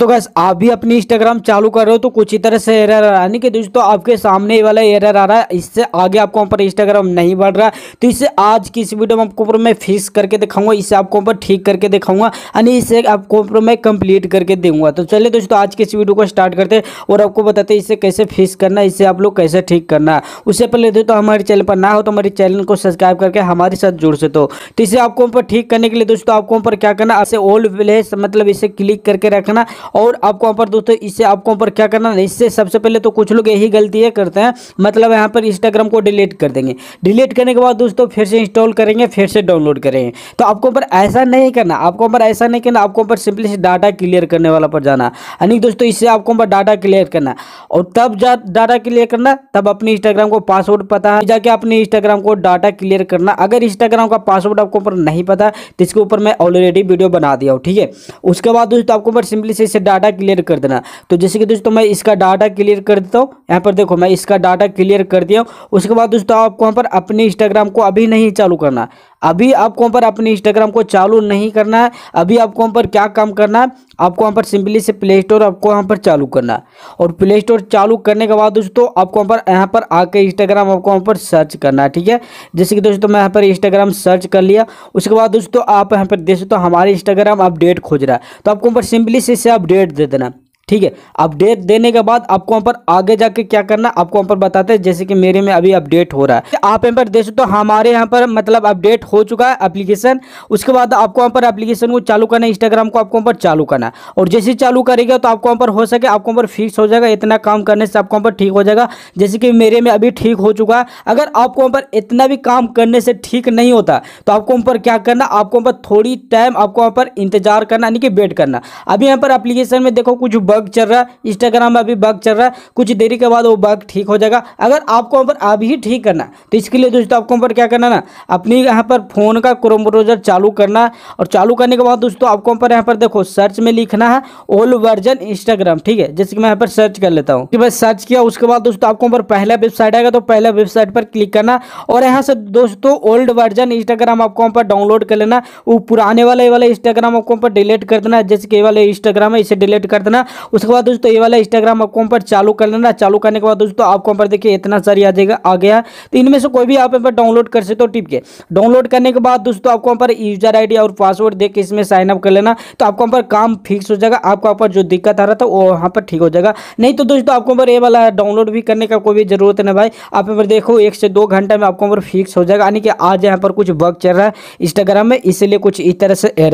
तो गैस आप भी अपनी इंस्टाग्राम चालू कर रहे हो तो कुछ ही तरह से एरर आ रहा है कि दोस्तों आपके सामने वाला एरर आ रहा है इससे आगे आपको ऊपर इंस्टाग्राम नहीं बढ़ रहा तो इसे आज की इस वीडियो में आपको ऊपर मैं फिक्स करके दिखाऊंगा इसे आपको ऊपर ठीक करके दिखाऊंगा यानी इसे आपको ऊपर मैं कंप्लीट करके दूंगा तो चलिए दोस्तों आज की इस वीडियो को स्टार्ट करते और आपको बताते इसे कैसे फिक्स करना है इसे आप लोग कैसे ठीक करना है उससे पहले दोस्तों हमारे चैनल पर ना हो तो हमारे चैनल को सब्सक्राइब करके हमारे साथ जुड़ सकते हो तो इसे आपको ऊपर ठीक करने के लिए दोस्तों आपको ऊपर क्या करना ऐसे ओल्ड प्लेस मतलब इसे क्लिक करके रखना और आपको यहाँ पर दोस्तों इससे आपको ऊपर पर क्या करना है इससे सबसे पहले तो कुछ लोग यही गलतियाँ करते हैं मतलब यहाँ पर इंस्टाग्राम को डिलीट कर देंगे डिलीट करने के बाद दोस्तों फिर से इंस्टॉल करेंगे फिर से डाउनलोड करेंगे तो आपको पर ऐसा नहीं करना आपको पर ऐसा नहीं करना आपको पर सिंपली से डाटा क्लियर करने वाला पर जाना यानी दोस्तों इससे आपको पर डाटा क्लियर करना और तब जा डाटा क्लियर करना तब अपने इंस्टाग्राम को पासवर्ड पता है जाके अपने इंस्टाग्राम को डाटा क्लियर करना अगर इंस्टाग्राम का पासवर्ड आपको ऊपर नहीं पता तो इसके ऊपर मैं ऑलरेडी वीडियो बना दिया हूँ ठीक है उसके बाद दोस्तों आपको ऊपर सिंपली से से डाटा क्लियर कर देना तो जैसे कि दोस्तों मैं इसका डाटा क्लियर कर देता हूँ यहाँ पर देखो मैं इसका डाटा क्लियर कर दिया हूँ उसके बाद दोस्तों आपको वहाँ पर अपने इंस्टाग्राम को अभी नहीं चालू करना अभी आपको यहाँ पर अपने इंस्टाग्राम को चालू नहीं करना है अभी आपको वहाँ पर क्या काम करना है आपको वहाँ पर सिंपली से प्ले स्टोर आपको वहाँ पर चालू करना है और प्ले स्टोर चालू करने के बाद दोस्तों आपको वहाँ पर यहाँ पर आकर इंस्टाग्राम आपको वहाँ पर सर्च करना है ठीक है जैसे कि दोस्तों मैं यहाँ पर इंस्टाग्राम सर्च कर लिया उसके बाद दोस्तों आप यहाँ पर देख सकते हो हमारे इंस्टाग्राम अपडेट खोज रहा है तो आपको वहाँ पर सिंपली से इसे अपडेट दे देना ठीक है अपडेट देने के बाद आपको वहां पर आगे जाके क्या करना आपको वहां पर बताते हैं जैसे कि मेरे में अभी अपडेट हो रहा है आप यहाँ पर देख सकते हो हमारे यहाँ पर मतलब अपडेट हो चुका है एप्लीकेशन उसके बाद आपको वहां पर एप्लीकेशन को चालू करना है इंस्टाग्राम को आपको वहां पर चालू करना है और जैसे चालू करेगा तो आपको वहां पर हो सके आपको वहां पर फिक्स हो जाएगा इतना काम करने से आपको वहां पर ठीक हो जाएगा जैसे कि मेरे में अभी ठीक हो चुका है अगर आपको वहां पर इतना भी काम करने से ठीक नहीं होता तो आपको वहां पर क्या करना आपको वहां पर थोड़ी टाइम आपको वहां पर इंतजार करना यानी कि वेट करना अभी यहाँ पर एप्लीकेशन में देखो कुछ बग चल रहा है इंस्टाग्राम में अभी बग चल रहा है कुछ देरी के बाद वो बग ठीक हो जाएगा अगर आपको वहाँ पर अभी ठीक करना है तो इसके लिए दोस्तों आपको वहाँ पर क्या करना है ना अपनी यहाँ पर फ़ोन का क्रोम ब्राउजर चालू करना है और चालू करने के बाद दोस्तों आपको वहाँ पर यहाँ पर देखो सर्च में लिखना है ओल वर्जन इंस्टाग्राम ठीक है जैसे कि मैं यहाँ पर सर्च कर लेता हूँ कि मैं सर्च किया उसके बाद दोस्तों आपको वहाँ पर पहला वेबसाइट आएगा तो पहला वेबसाइट पर क्लिक करना और यहाँ से दोस्तों ओल्ड वर्जन इंस्टाग्राम आपको वहाँ पर डाउनलोड कर लेना वो पुराने वाले वाले इंस्टाग्राम आपको वहाँ पर डिलीट कर देना जैसे कि वाले इंस्टाग्राम है इसे डिलीट कर देना उसके बाद दोस्तों ये वाला इंस्टाग्राम आपको पर चालू कर लेना चालू करने के बाद दोस्तों आपको पर देखिए इतना सारी आ जाएगा आ गया तो इनमें से कोई भी आप पर डाउनलोड कर सकते हो टिप के डाउनलोड करने के बाद दोस्तों आपको पर यूजर आई और पासवर्ड देख इसमें साइन अप कर लेना तो आपको पर काम फिक्स हो जाएगा आपको पर जो दिक्कत आ रहा था वो वहाँ पर ठीक हो जाएगा नहीं तो दोस्तों आपको पर ये वाला डाउनलोड भी करने का कोई भी जरूरत नहीं भाई आप पर देखो एक से दो घंटा में आपको पर फिक्स हो जाएगा यानी कि आज यहाँ पर कुछ वर्क चल रहा है इंस्टाग्राम में इसलिए कुछ इस तरह से